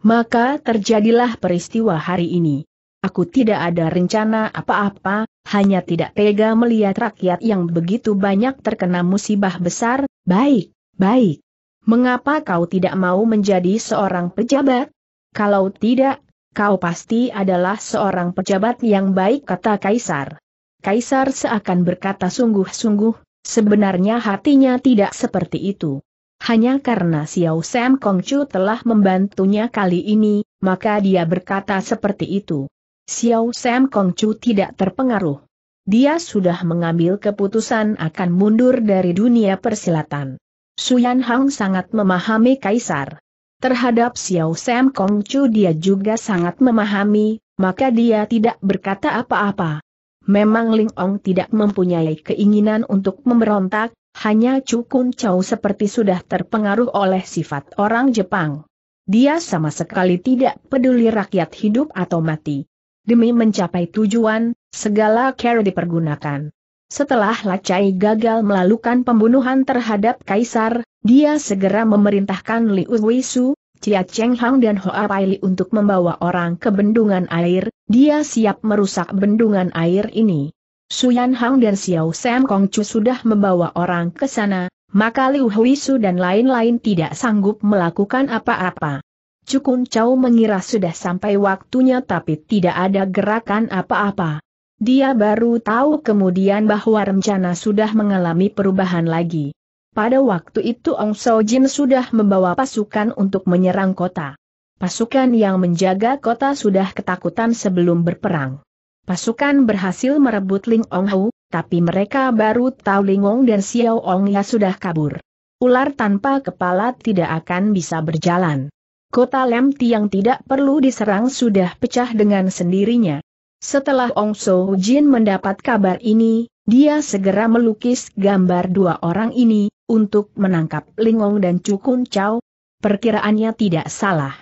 Maka terjadilah peristiwa hari ini. Aku tidak ada rencana apa-apa, hanya tidak tega melihat rakyat yang begitu banyak terkena musibah besar, baik, baik. Mengapa kau tidak mau menjadi seorang pejabat? Kalau tidak, kau pasti adalah seorang pejabat yang baik kata Kaisar. Kaisar seakan berkata sungguh-sungguh, Sebenarnya hatinya tidak seperti itu. Hanya karena Xiao Sam Kong Chu telah membantunya kali ini, maka dia berkata seperti itu. Xiao Sam Kong Chu tidak terpengaruh. Dia sudah mengambil keputusan akan mundur dari dunia persilatan. Suyan Hang sangat memahami Kaisar. Terhadap Xiao Sam Kong Chu dia juga sangat memahami, maka dia tidak berkata apa-apa. Memang Ling Ong tidak mempunyai keinginan untuk memberontak, hanya Cukun Chow seperti sudah terpengaruh oleh sifat orang Jepang. Dia sama sekali tidak peduli rakyat hidup atau mati. Demi mencapai tujuan, segala care dipergunakan. Setelah Lacai gagal melakukan pembunuhan terhadap Kaisar, dia segera memerintahkan Liu Weisu, Cia Cheng Hang dan Hoa Pai Li untuk membawa orang ke bendungan air, dia siap merusak bendungan air ini. Suyan Hang dan Xiao Sam Kong Chu sudah membawa orang ke sana, maka Liu Huisu dan lain-lain tidak sanggup melakukan apa-apa. Cukun Chau mengira sudah sampai waktunya tapi tidak ada gerakan apa-apa. Dia baru tahu kemudian bahwa rencana sudah mengalami perubahan lagi. Pada waktu itu Ong So Jin sudah membawa pasukan untuk menyerang kota. Pasukan yang menjaga kota sudah ketakutan sebelum berperang. Pasukan berhasil merebut Ling Ong Hu, tapi mereka baru tahu Ling Ong dan Xiao Ong Ya sudah kabur. Ular tanpa kepala tidak akan bisa berjalan. Kota Lem yang tidak perlu diserang sudah pecah dengan sendirinya. Setelah Ong So Jin mendapat kabar ini, dia segera melukis gambar dua orang ini, untuk menangkap Lingong dan Cukun Chau. Perkiraannya tidak salah.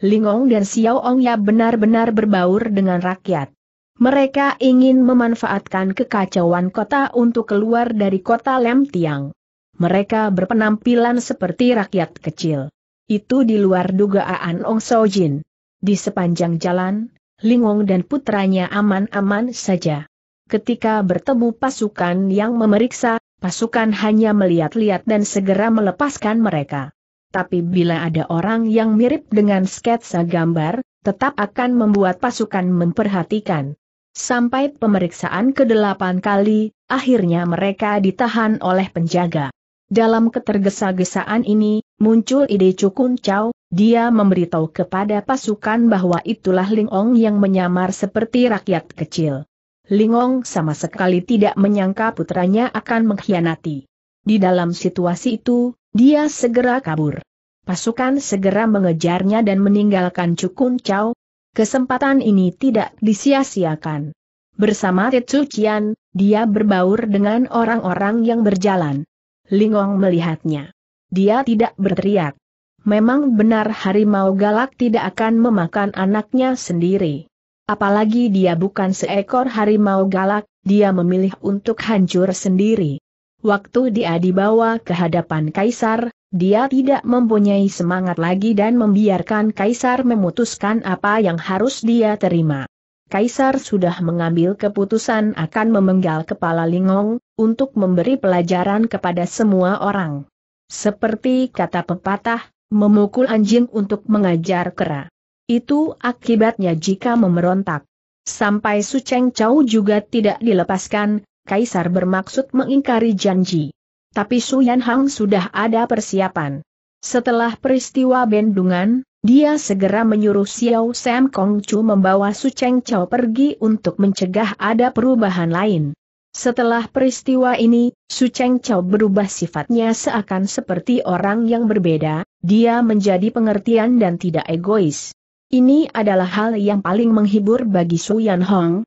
Lingong dan Xiao Ong ya benar-benar berbaur dengan rakyat. Mereka ingin memanfaatkan kekacauan kota untuk keluar dari kota Lem Tiang. Mereka berpenampilan seperti rakyat kecil. Itu di luar dugaan Ong Jin. Di sepanjang jalan, Lingong dan putranya aman-aman saja ketika bertemu pasukan yang memeriksa, pasukan hanya melihat-lihat dan segera melepaskan mereka. Tapi bila ada orang yang mirip dengan sketsa gambar, tetap akan membuat pasukan memperhatikan. Sampai pemeriksaan ke-8 kali, akhirnya mereka ditahan oleh penjaga. Dalam ketergesa-gesaan ini, muncul ide Cukun Chow, dia memberitahu kepada pasukan bahwa itulah Ling Ong yang menyamar seperti rakyat kecil. Lingong sama sekali tidak menyangka putranya akan mengkhianati. Di dalam situasi itu, dia segera kabur. Pasukan segera mengejarnya dan meninggalkan Cukun Chow. Kesempatan ini tidak disia-siakan. Bersama Tetsu Qian, dia berbaur dengan orang-orang yang berjalan. Lingong melihatnya. Dia tidak berteriak. Memang benar harimau galak tidak akan memakan anaknya sendiri. Apalagi dia bukan seekor harimau galak, dia memilih untuk hancur sendiri. Waktu dia dibawa ke hadapan kaisar, dia tidak mempunyai semangat lagi dan membiarkan kaisar memutuskan apa yang harus dia terima. Kaisar sudah mengambil keputusan akan memenggal kepala Lingong, untuk memberi pelajaran kepada semua orang. Seperti kata pepatah, memukul anjing untuk mengajar kera. Itu akibatnya jika memberontak. Sampai Su Cheng Chau juga tidak dilepaskan, Kaisar bermaksud mengingkari janji. Tapi Su Yanhang sudah ada persiapan. Setelah peristiwa bendungan, dia segera menyuruh Xiao Sam Kong Chu membawa Su Cheng Chau pergi untuk mencegah ada perubahan lain. Setelah peristiwa ini, Su Cheng Chau berubah sifatnya seakan seperti orang yang berbeda, dia menjadi pengertian dan tidak egois. Ini adalah hal yang paling menghibur bagi Su Yan Hong,